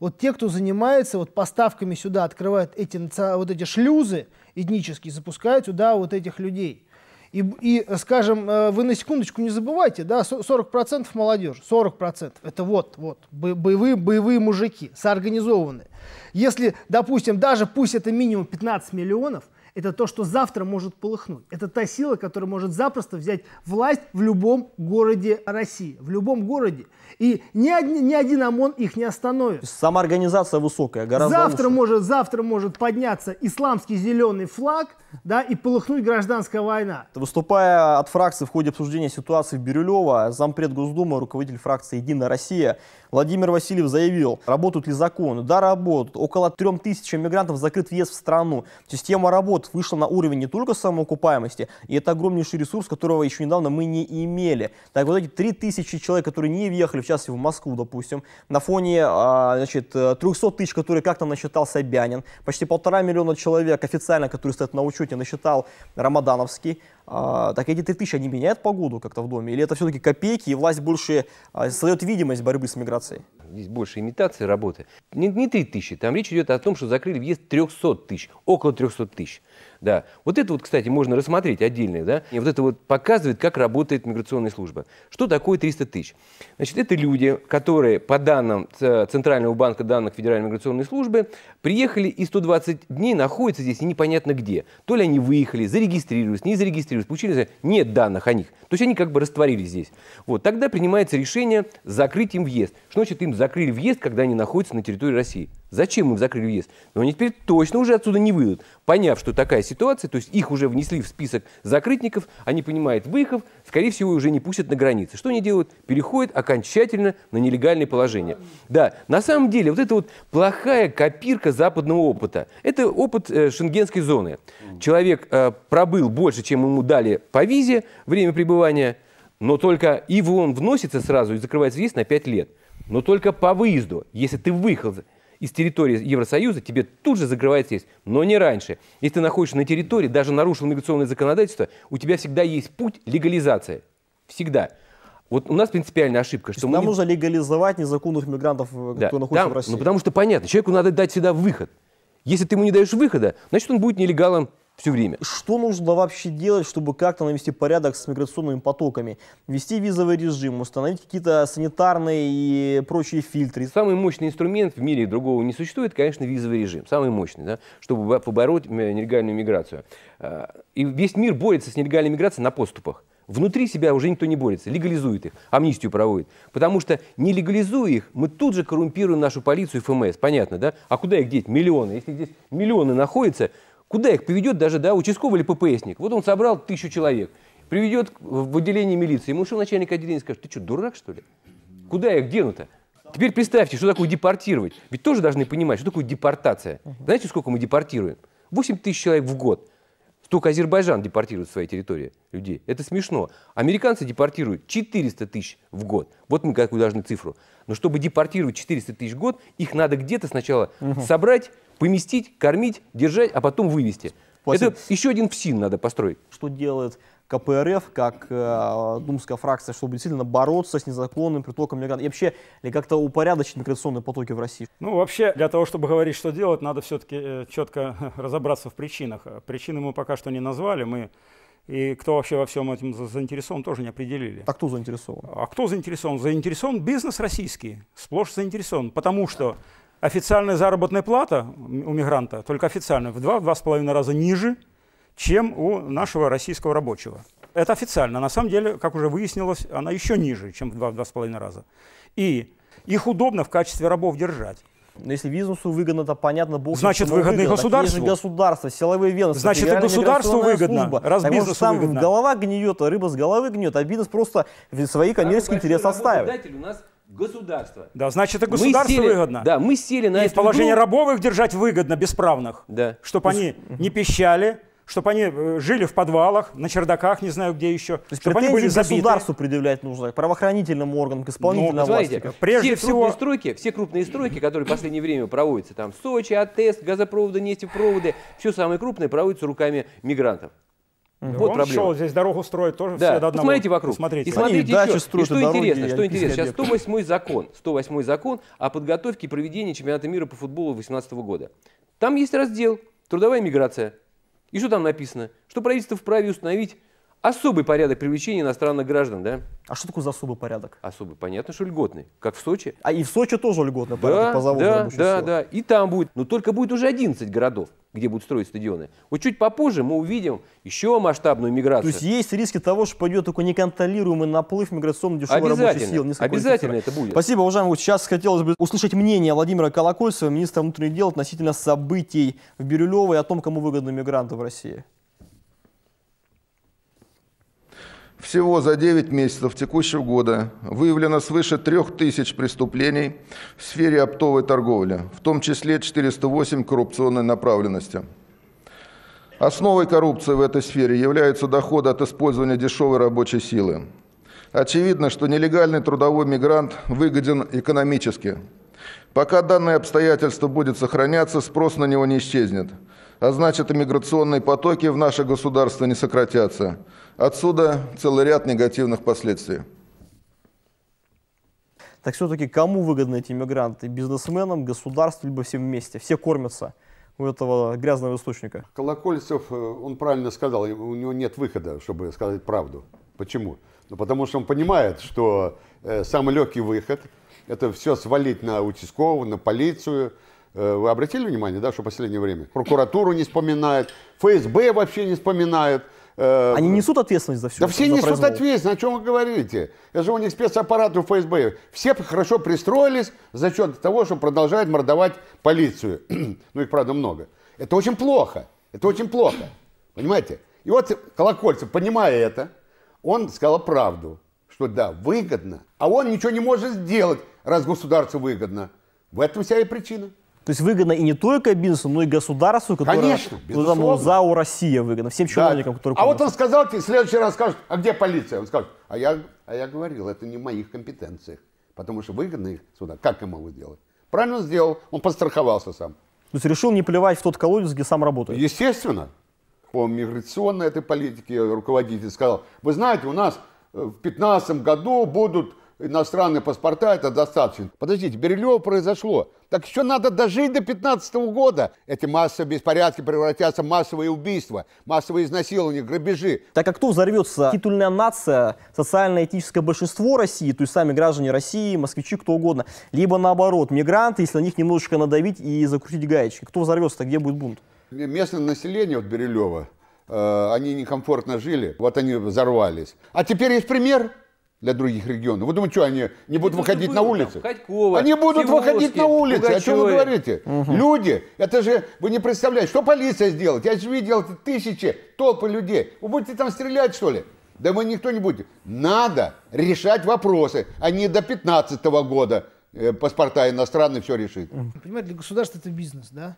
вот те, кто занимается вот поставками сюда, открывают эти, вот эти шлюзы этнические, запускают сюда вот этих людей – и, и скажем, э, вы на секундочку не забывайте, да, 40% молодежи, 40% это вот, вот, боевые, боевые мужики, соорганизованные. Если, допустим, даже пусть это минимум 15 миллионов, это то, что завтра может полыхнуть. Это та сила, которая может запросто взять власть в любом городе России, в любом городе. И ни, одни, ни один ОМОН их не остановит. Сама организация высокая, гораздо завтра лучше. может, завтра может подняться исламский зеленый флаг да, и полыхнуть гражданская война. Выступая от фракции в ходе обсуждения ситуации в Бирюлево, зампред Госдумы, руководитель фракции «Единая Россия» Владимир Васильев заявил, работают ли законы? Да, работают. Около 3000 мигрантов закрыт въезд в страну. Система работ вышла на уровень не только самоокупаемости, и это огромнейший ресурс, которого еще недавно мы не имели. Так вот эти 3000 человек, которые не въехали, в частности, в Москву, допустим, на фоне а, значит, 300 тысяч, которые как-то насчитал Собянин, почти полтора миллиона человек официально, которые стоят на учете, насчитал Рамадановский, а, так эти 3000, они меняют погоду как-то в доме? Или это все-таки копейки, и власть больше а, создает видимость борьбы с миграцией? имитаций. Здесь больше имитации работы. Не, не 3 тысячи, там речь идет о том, что закрыли въезд 300 тысяч, около 300 тысяч. Да. Вот это вот, кстати, можно рассмотреть отдельно. Да? И вот это вот показывает, как работает миграционная служба. Что такое 300 тысяч? Значит, это люди, которые, по данным Центрального банка данных Федеральной миграционной службы, приехали и 120 дней находятся здесь и непонятно где. То ли они выехали, зарегистрировались, не зарегистрировались, получили, нет данных о них. То есть они как бы растворились здесь. Вот, тогда принимается решение закрыть им въезд. Что значит им закрыли въезд, когда они находятся на территории России? Зачем им закрыли въезд? Но они теперь точно уже отсюда не выйдут. Поняв, что такая ситуация, то есть их уже внесли в список закрытников, они понимают, выхов, скорее всего, уже не пустят на границе. Что они делают? Переходят окончательно на нелегальное положение. Да, на самом деле, вот это вот плохая копирка западного опыта. Это опыт э, шенгенской зоны. Человек э, пробыл больше, чем ему дали по визе время пребывания, но только и он вносится сразу и закрывается въезд на 5 лет. Но только по выезду, если ты выехал из территории Евросоюза, тебе тут же закрывает съезд. Но не раньше. Если ты находишься на территории, даже нарушил миграционное законодательство, у тебя всегда есть путь легализации. Всегда. Вот у нас принципиальная ошибка, что нам не... нужно легализовать незаконных мигрантов, э, да, кто находится там, в России. Ну потому что понятно, человеку надо дать всегда выход. Если ты ему не даешь выхода, значит он будет нелегалом все время. Что нужно вообще делать, чтобы как-то навести порядок с миграционными потоками? Вести визовый режим, установить какие-то санитарные и прочие фильтры? Самый мощный инструмент в мире другого не существует, конечно, визовый режим. Самый мощный, да, чтобы побороть нелегальную миграцию. А, и весь мир борется с нелегальной миграцией на поступах. Внутри себя уже никто не борется, легализует их, амнистию проводит. Потому что не легализуя их, мы тут же коррумпируем нашу полицию и ФМС. Понятно, да? А куда их деть? Миллионы. Если здесь миллионы находятся, Куда их поведет даже да, участковый или ППСник? Вот он собрал тысячу человек, приведет в отделение милиции. Ему шел начальник отделения скажет, ты что, дурак, что ли? Куда их дену-то? Теперь представьте, что такое депортировать. Ведь тоже должны понимать, что такое депортация. Знаете, сколько мы депортируем? 8 тысяч человек в год. Только Азербайджан депортирует в своей территории людей. Это смешно. Американцы депортируют 400 тысяч в год. Вот мы какую должны цифру. Но чтобы депортировать 400 тысяч в год, их надо где-то сначала угу. собрать, поместить, кормить, держать, а потом вывести. Спасибо. Это еще один ПСИН надо построить. Что делает КПРФ, как э, думская фракция, чтобы действительно бороться с незаконным притоком мигрантов? И вообще, или как-то упорядочить миграционные потоки в России? Ну, вообще, для того, чтобы говорить, что делать, надо все-таки э, четко разобраться в причинах. Причины мы пока что не назвали, мы и кто вообще во всем этим заинтересован, тоже не определили. А кто заинтересован? А кто заинтересован? Заинтересован бизнес российский, сплошь заинтересован, потому что официальная заработная плата у мигранта, только официальная, в два два с половиной раза ниже, чем у нашего российского рабочего. Это официально. На самом деле, как уже выяснилось, она еще ниже, чем в два два с половиной раза. И их удобно в качестве рабов держать. Но если бизнесу выгодно, то понятно, бог Значит, выгодно, выгодно. и государству. Есть государство, силовые ведомства. Значит, и государству выгодно, служба. раз так бизнесу сам выгодно. голова гниет, а рыба с головы гниет, а бизнес просто свои коммерческие интересы отстаивает. у нас Государство. Да, значит, это государство сели, выгодно. Да, мы сели на и эту положение игру. рабовых держать выгодно, бесправных. Да. Чтобы они не пищали, чтобы они э, жили в подвалах, на чердаках, не знаю где еще. То есть чтобы они были забиты. государству предъявлять нужно, к правоохранительным органам, к исполнительной ну, власти. прежде все всего... крупные стройки, все крупные стройки, которые в последнее время проводятся, там Сочи, Атэс, газопроводы, нефтепроводы, все самые крупные проводятся руками мигрантов. Угу. Вот Он проблема. шел, здесь дорогу строить тоже да. все до одного. Посмотрите вокруг. Посмотрите. И смотрите Они еще, дачи и что дороги, интересно, что интересно, сейчас 108 закон, 108 закон о подготовке и проведении чемпионата мира по футболу 2018 года. Там есть раздел «Трудовая миграция». И что там написано? Что правительство вправе установить Особый порядок привлечения иностранных граждан, да? А что такое за особый порядок? Особый, понятно, что льготный, как в Сочи. А и в Сочи тоже льготный да, порядок по заводу да, да, сил. да, и там будет. Но только будет уже 11 городов, где будут строить стадионы. Вот чуть попозже мы увидим еще масштабную миграцию. То есть есть риски того, что пойдет такой неконтролируемый наплыв миграционно дешевой рабочей силы. Обязательно это будет. Спасибо, уважаемый. Вот сейчас хотелось бы услышать мнение Владимира Колокольцева, министра внутренних дел, относительно событий в Бирюлевой о том, кому выгодны мигранты в России. Всего за 9 месяцев текущего года выявлено свыше 3000 преступлений в сфере оптовой торговли, в том числе 408 коррупционной направленности. Основой коррупции в этой сфере являются доходы от использования дешевой рабочей силы. Очевидно, что нелегальный трудовой мигрант выгоден экономически. Пока данное обстоятельство будет сохраняться, спрос на него не исчезнет – а значит иммиграционные потоки в наше государство не сократятся. Отсюда целый ряд негативных последствий. Так все-таки кому выгодны эти мигранты? Бизнесменам, государству, либо всем вместе? Все кормятся у этого грязного источника. Колокольцев, э, он правильно сказал, у него нет выхода, чтобы сказать правду. Почему? Ну, потому что он понимает, что э, самый легкий выход – это все свалить на участкового, на полицию – Э, вы обратили внимание, да, что в последнее время прокуратуру не вспоминает, ФСБ вообще не вспоминает. Э, Они несут ответственность за все. Да все несут произвол. ответственность, о чем вы говорите? Это же у них спецаппарат у ФСБ. Все хорошо пристроились за счет того, что продолжают мордовать полицию. ну, их, правда, много. Это очень плохо. Это очень плохо. Понимаете? И вот Колокольцев, понимая это, он сказал правду, что да, выгодно, а он ничего не может сделать, раз государству выгодно. В этом вся и причина. То есть выгодно и не только бизнесу, но и государству, которое Конечно, безусловно. ЗАО «Россия» выгодно, всем чиновникам, да. которые... А вот он сказал, ты в следующий раз скажешь, а где полиция? Он скажет, а я, а я говорил, это не в моих компетенциях, потому что выгодно их сюда, как я могу сделать? Правильно сделал, он подстраховался сам. То есть решил не плевать в тот колодец, где сам работает? Естественно. По миграционной этой политике руководитель сказал, вы знаете, у нас э, в 2015 году будут иностранные паспорта, это достаточно. Подождите, Берилево произошло. Так еще надо дожить до 15 года. Эти массовые беспорядки превратятся в массовые убийства, массовые изнасилования, грабежи. Так как кто взорвется? Титульная нация, социально этическое большинство России, то есть сами граждане России, москвичи, кто угодно. Либо наоборот, мигранты, если на них немножечко надавить и закрутить гаечки. Кто взорвется-то, где будет бунт? Местное население от Берилева, э, они некомфортно жили, вот они взорвались. А теперь есть пример для других регионов. Вы думаете, что они не будут выходить на улицы? Ходькова, они будут выходить на улицы. О чем вы говорите? Угу. Люди, это же вы не представляете, что полиция сделает. Я же видел тысячи, толпы людей. Вы будете там стрелять, что ли? Да мы никто не будет. Надо решать вопросы, а не до 15 года э, паспорта иностранные все решит. Понимаете, для государства это бизнес, да?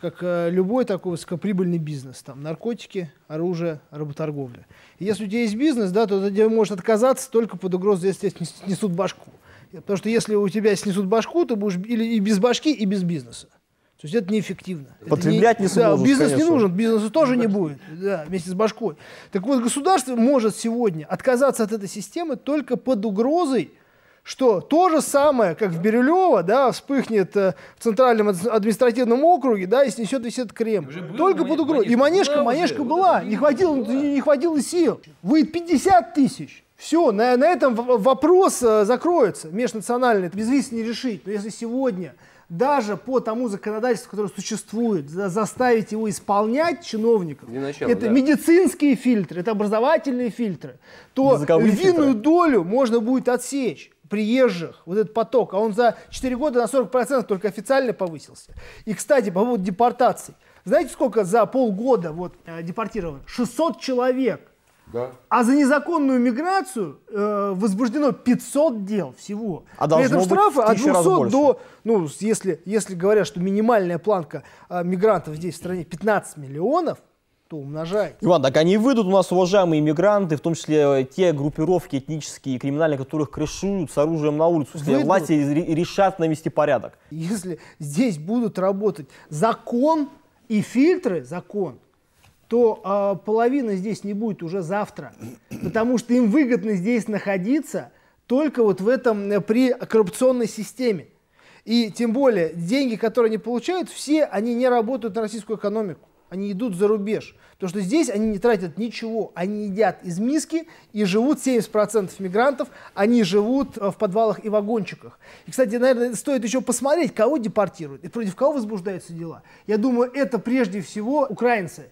как э, любой такой высокоприбыльный бизнес. Там наркотики, оружие, работорговля. И если у тебя есть бизнес, да, то ты можешь отказаться только под угрозой, если тебе снесут башку. Потому что если у тебя снесут башку, ты будешь или и без башки, и без бизнеса. То есть это неэффективно. Потреблять это не, не сможешь, да, Бизнес конечно. не нужен, бизнеса тоже не будет да, вместе с башкой. Так вот, государство может сегодня отказаться от этой системы только под угрозой что то же самое, как в Бирюлево, да, вспыхнет э, в центральном административном округе, да, и снесет весь этот крем. Был, Только под угрозой. И манежка, была манежка уже, была, не хватило, была. не хватило сил. Выйдет 50 тысяч. Все, на, на этом вопрос э, закроется межнациональный. Это безвиз не решить. Но если сегодня даже по тому законодательству, которое существует, заставить его исполнять чиновников, начал, это да. медицинские фильтры, это образовательные фильтры, то винную фильтры. долю можно будет отсечь приезжих, вот этот поток, а он за 4 года на 40% только официально повысился. И, кстати, по поводу депортаций. Знаете, сколько за полгода вот, э, депортировано? 600 человек. Да. А за незаконную миграцию э, возбуждено 500 дел всего. А При этом штрафы от 200 до, ну, если, если говорят, что минимальная планка э, мигрантов здесь в стране 15 миллионов, то умножай. Иван, так они выйдут у нас, уважаемые иммигранты, в том числе э, те группировки этнические и криминальные, которых крышуют с оружием на улицу, если выйдут. власти решат навести порядок. Если здесь будут работать закон и фильтры, закон, то э, половина здесь не будет уже завтра, потому что им выгодно здесь находиться только вот в этом э, при коррупционной системе. И тем более деньги, которые они получают, все они не работают на российскую экономику они идут за рубеж. То, что здесь они не тратят ничего, они едят из миски и живут 70% мигрантов, они живут э, в подвалах и вагончиках. И, кстати, наверное, стоит еще посмотреть, кого депортируют и против кого возбуждаются дела. Я думаю, это прежде всего украинцы,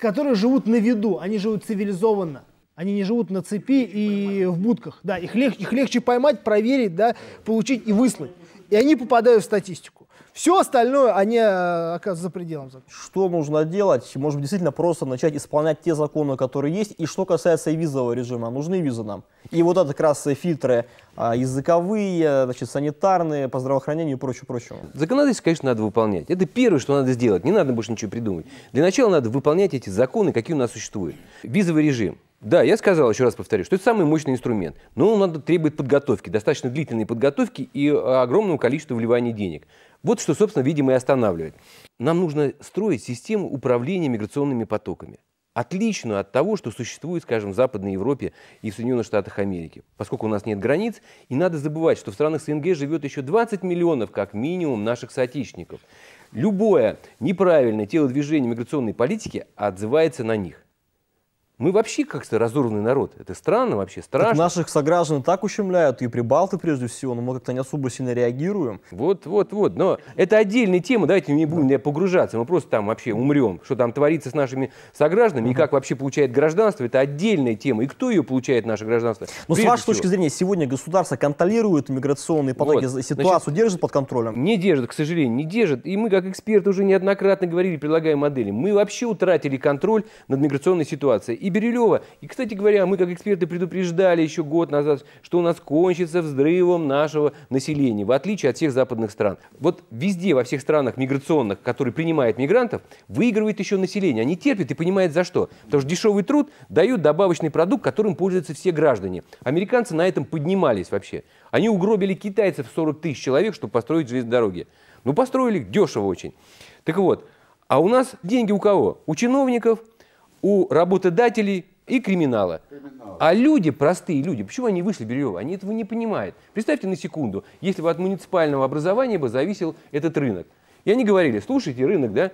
которые живут на виду, они живут цивилизованно. Они не живут на цепи и в будках. Да, их, лег, их легче поймать, проверить, да, получить и выслать. И они попадают в статистику. Все остальное, они э, оказываются за пределом закона. Что нужно делать? Может быть, действительно просто начать исполнять те законы, которые есть. И что касается визового режима, нужны визы нам. И вот это как раз э, фильтры а, языковые, значит, санитарные, по здравоохранению и прочее, прочее. Законодательство, конечно, надо выполнять. Это первое, что надо сделать. Не надо больше ничего придумывать. Для начала надо выполнять эти законы, какие у нас существуют. Визовый режим. Да, я сказал, еще раз повторю, что это самый мощный инструмент. Но он требует подготовки, достаточно длительной подготовки и э, огромного количества вливания денег. Вот что, собственно, видимо, и останавливает. Нам нужно строить систему управления миграционными потоками отличную от того, что существует, скажем, в Западной Европе и в Соединенных Штатах Америки, поскольку у нас нет границ. И надо забывать, что в странах СНГ живет еще 20 миллионов, как минимум, наших соотечественников. Любое неправильное телодвижение миграционной политики отзывается на них. Мы вообще как-то разорванный народ. Это странно вообще, страшно. Так наших сограждан так ущемляют, и прибалты прежде всего, но мы как-то не особо сильно реагируем. Вот, вот, вот. Но это отдельная тема, давайте не будем да. погружаться. Мы просто там вообще умрем. Что там творится с нашими согражданами, угу. и как вообще получает гражданство, это отдельная тема. И кто ее получает, наше гражданство? Ну, с вашей всего. точки зрения, сегодня государство контролирует миграционные потоки, вот. ситуацию Значит, держит под контролем? Не держит, к сожалению, не держит. И мы, как эксперты, уже неоднократно говорили, предлагаем модели. Мы вообще утратили контроль над миграционной ситуацией и Бирюлева. И, кстати говоря, мы как эксперты предупреждали еще год назад, что у нас кончится взрывом нашего населения, в отличие от всех западных стран. Вот везде, во всех странах миграционных, которые принимают мигрантов, выигрывает еще население. Они терпят и понимают за что. Потому что дешевый труд дают добавочный продукт, которым пользуются все граждане. Американцы на этом поднимались вообще. Они угробили китайцев 40 тысяч человек, чтобы построить железные дороги. Ну, построили дешево очень. Так вот, а у нас деньги у кого? У чиновников, у работодателей и криминала. Криминал. А люди, простые люди, почему они вышли Бирюева? Они этого не понимают. Представьте на секунду, если бы от муниципального образования бы зависел этот рынок. И они говорили, слушайте, рынок, да,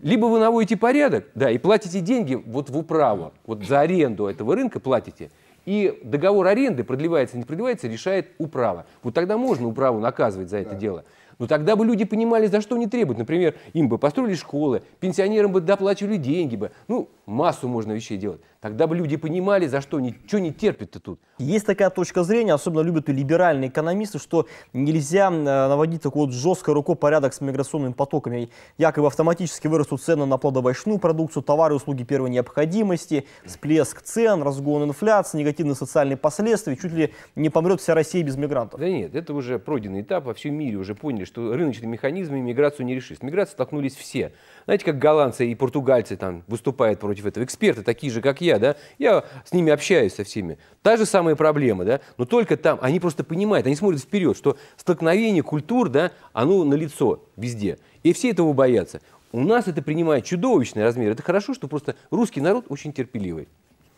либо вы наводите порядок, да, и платите деньги вот в управу, вот за аренду этого рынка платите, и договор аренды продлевается, не продлевается, решает управа. Вот тогда можно управу наказывать за это да. дело. Но ну, тогда бы люди понимали, за что они требуют. Например, им бы построили школы, пенсионерам бы доплачивали деньги бы. Ну, массу можно вещей делать. Тогда бы люди понимали, за что, они что не терпят то тут. Есть такая точка зрения, особенно любят и либеральные экономисты, что нельзя э, наводить такой вот жесткой рукой порядок с миграционными потоками. Якобы автоматически вырастут цены на плодовощную продукцию, товары услуги первой необходимости, всплеск цен, разгон инфляции, негативные социальные последствия, чуть ли не помрет вся Россия без мигрантов. Да нет, это уже пройденный этап, во всем мире уже поняли, что рыночные механизмы миграцию не решит. С миграцией столкнулись все. Знаете, как голландцы и португальцы там выступают против этого, эксперты такие же, как я, друзья, да, я с ними общаюсь со всеми. Та же самая проблема, да, но только там они просто понимают, они смотрят вперед, что столкновение культур, да, оно налицо везде. И все этого боятся. У нас это принимает чудовищный размер. Это хорошо, что просто русский народ очень терпеливый.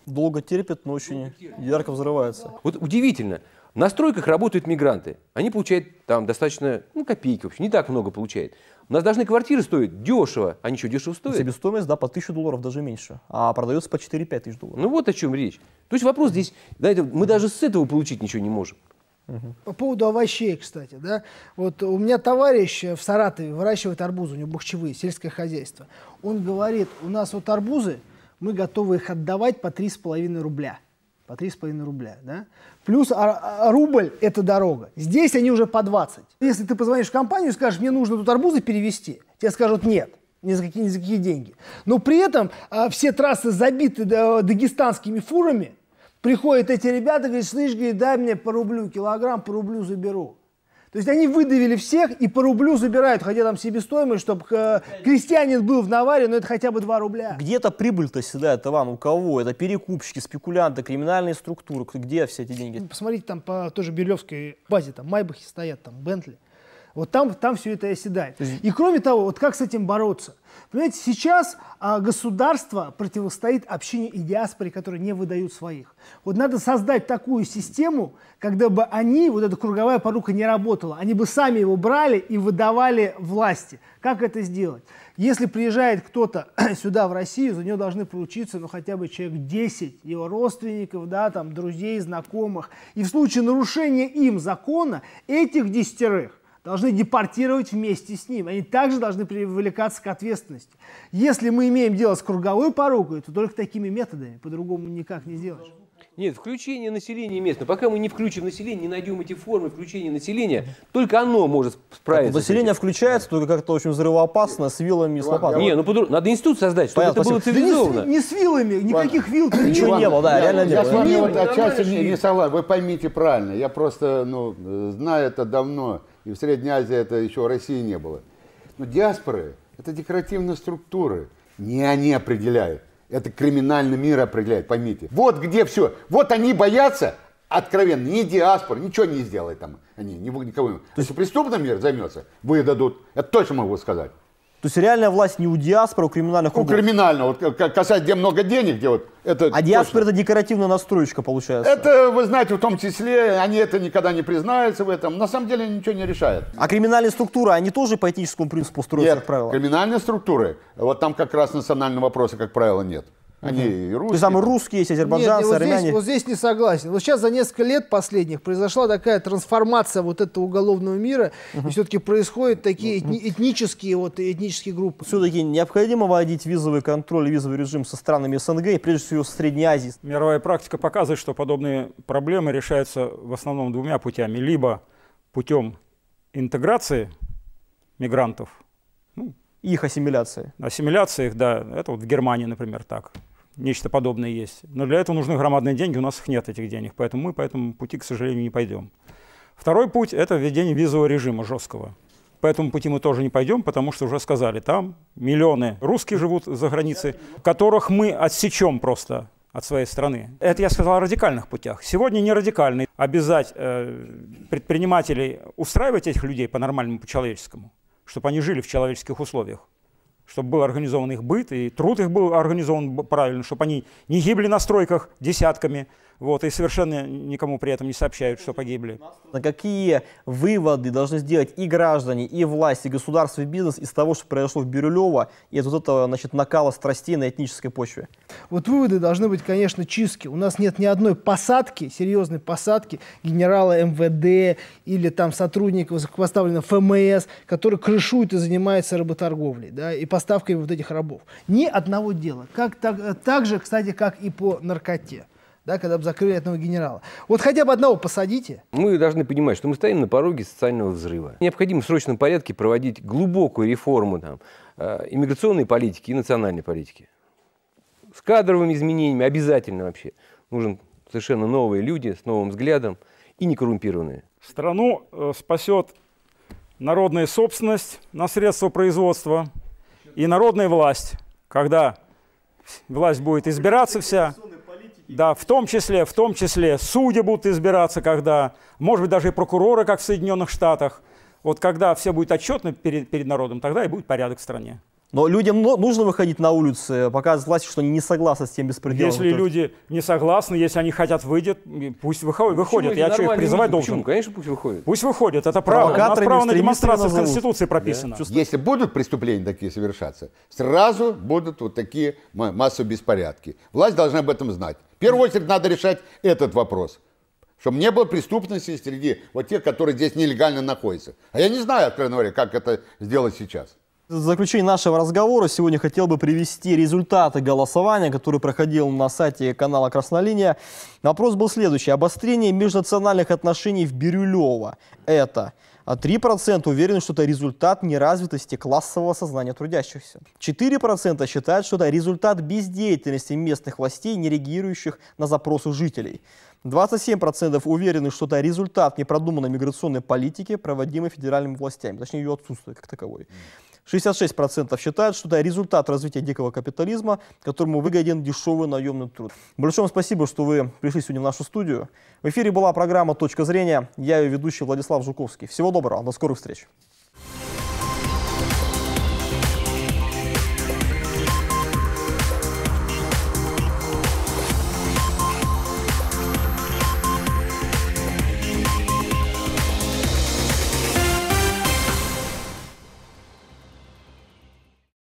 Долго терпит, но очень ярко взрывается. Вот удивительно. На стройках работают мигранты. Они получают там достаточно, ну, копейки, в общем, не так много получают. У нас должны квартиры стоить дешево. Они а что, дешево стоят? Себестоимость, да, по 1000 долларов, даже меньше. А продается по 4-5 тысяч долларов. Ну вот о чем речь. То есть вопрос здесь, знаете, мы даже с этого получить ничего не можем. По поводу овощей, кстати, да. Вот у меня товарищ в Саратове выращивает арбузы, у него бухчевые, сельское хозяйство. Он говорит, у нас вот арбузы, мы готовы их отдавать по 3,5 рубля. По 3,5 рубля, да плюс а, а, рубль – это дорога. Здесь они уже по 20. Если ты позвонишь в компанию и скажешь, мне нужно тут арбузы перевести, тебе скажут нет. Ни за, какие, ни за какие деньги. Но при этом а, все трассы забиты дагестанскими фурами. Приходят эти ребята, говорят, слышь, говорит, дай мне по рублю килограмм, по рублю заберу. То есть они выдавили всех и по рублю забирают, хотя там себестоимость, чтобы э, крестьянин был в наваре, но это хотя бы 2 рубля. Где-то прибыль-то всегда это вам, у кого? Это перекупщики, спекулянты, криминальные структуры. Где все эти деньги? Ну, посмотрите там по той же Берлевской базе, там Майбахи стоят, там Бентли. Вот там, там все это и оседает. И кроме того, вот как с этим бороться? Понимаете, сейчас а, государство противостоит общине и диаспоре, которые не выдают своих. Вот надо создать такую систему, когда бы они, вот эта круговая порука не работала, они бы сами его брали и выдавали власти. Как это сделать? Если приезжает кто-то сюда, в Россию, за него должны получиться ну, хотя бы человек 10 его родственников, да, там, друзей, знакомых. И в случае нарушения им закона этих десятерых должны депортировать вместе с ним. Они также должны привлекаться к ответственности. Если мы имеем дело с круговой порукой, то только такими методами, по-другому никак не сделаешь. Нет, включение населения местного. Пока мы не включим население, не найдем эти формы включения населения, только оно может справиться. Так, население включается, только как-то очень взрывоопасно, с вилами и с лопатами. Не, ну подруг... надо институт создать, чтобы Понятно, это было цивилизованно. Да не, с, не с вилами, никаких вил. Ничего не было, да, я, реально не было. Я с вами вот отчасти не, не согласен, вы поймите правильно. Я просто ну, знаю это давно. И в Средней Азии это еще России не было. Но диаспоры – это декоративные структуры. Не они определяют. Это криминальный мир определяет, поймите. Вот где все. Вот они боятся, откровенно, не диаспор, ничего не сделает там. Они, никого. То есть, преступный мир займется, выдадут. Это точно могу сказать. То есть реальная власть не у диаспоры, а у криминальных Ну, кругов. криминально. Вот касать, где много денег, где вот это А диаспора это декоративная настроечка получается. Это, вы знаете, в том числе, они это никогда не признаются в этом. На самом деле ничего не решает. А криминальные структуры, они тоже по этническому принципу строятся, нет, как правило? криминальные структуры, вот там как раз национального вопроса, как правило, нет. Они угу. и русские. То есть там русские есть, азербайджанцы, Нет, вот армяне. Здесь, вот здесь не согласен. Вот сейчас за несколько лет последних произошла такая трансформация вот этого уголовного мира, угу. и все-таки происходят такие этни этнические, вот, этнические группы. Все-таки необходимо вводить визовый контроль, визовый режим со странами СНГ и прежде всего Средней Азии. Мировая практика показывает, что подобные проблемы решаются в основном двумя путями. Либо путем интеграции мигрантов – их ассимиляции. Ассимиляция их, да, это вот в Германии, например, так. Нечто подобное есть. Но для этого нужны громадные деньги, у нас их нет этих денег, поэтому мы по этому пути, к сожалению, не пойдем. Второй путь – это введение визового режима жесткого. По этому пути мы тоже не пойдем, потому что уже сказали, там миллионы русских живут за границей, которых мы отсечем просто от своей страны. Это я сказал о радикальных путях. Сегодня не радикальный. Обязать э, предпринимателей устраивать этих людей по-нормальному, по-человеческому чтобы они жили в человеческих условиях, чтобы был организован их быт, и труд их был организован правильно, чтобы они не гибли на стройках десятками, вот, и совершенно никому при этом не сообщают, что погибли. На какие выводы должны сделать и граждане, и власти, и государство, и бизнес из того, что произошло в Бирюлево, и от вот этого значит, накала страстей на этнической почве? Вот выводы должны быть, конечно, чистки. У нас нет ни одной посадки, серьезной посадки генерала МВД или там сотрудника, поставленных ФМС, который крышует и занимается работорговлей да, и поставкой вот этих рабов. Ни одного дела. Как, так, э, так же, кстати, как и по наркоте да, когда бы закрыли одного генерала. Вот хотя бы одного посадите. Мы должны понимать, что мы стоим на пороге социального взрыва. Необходимо в срочном порядке проводить глубокую реформу там, э, иммиграционной политики и национальной политики. С кадровыми изменениями обязательно вообще. Нужен совершенно новые люди с новым взглядом и некоррумпированные. Страну э, спасет народная собственность на средства производства и народная власть, когда власть будет избираться вся. Да, в том числе, в том числе судьи будут избираться, когда, может быть, даже и прокуроры, как в Соединенных Штатах. Вот когда все будет отчетно перед, перед народом, тогда и будет порядок в стране. Но людям ну, нужно выходить на улицы, э, показывать власти, что они не согласны с тем беспределом. Если который... люди не согласны, если они хотят выйдет, пусть выходят. выходят. Я что, их призывать люди? должен? Почему? Конечно, пусть выходят. Пусть выходят, это право. У нас право на демонстрацию в Конституции прописано. Да. Если будут преступления такие совершаться, сразу будут вот такие массовые беспорядки. Власть должна об этом знать. В первую очередь надо решать этот вопрос. Чтобы не было преступности среди вот тех, которые здесь нелегально находятся. А я не знаю, откровенно говоря, как это сделать сейчас. В заключение нашего разговора сегодня хотел бы привести результаты голосования, который проходил на сайте канала «Краснолиния». Вопрос был следующий. Обострение межнациональных отношений в Бирюлево. Это а 3% уверены, что это результат неразвитости классового сознания трудящихся. 4% считают, что это результат бездеятельности местных властей, не реагирующих на запросы жителей. 27% уверены, что это результат непродуманной миграционной политики, проводимой федеральными властями, точнее ее отсутствие как таковой. 66% считают, что это результат развития дикого капитализма, которому выгоден дешевый наемный труд. Большое вам спасибо, что вы пришли сегодня в нашу студию. В эфире была программа «Точка зрения». Я ее ведущий Владислав Жуковский. Всего доброго, до скорых встреч.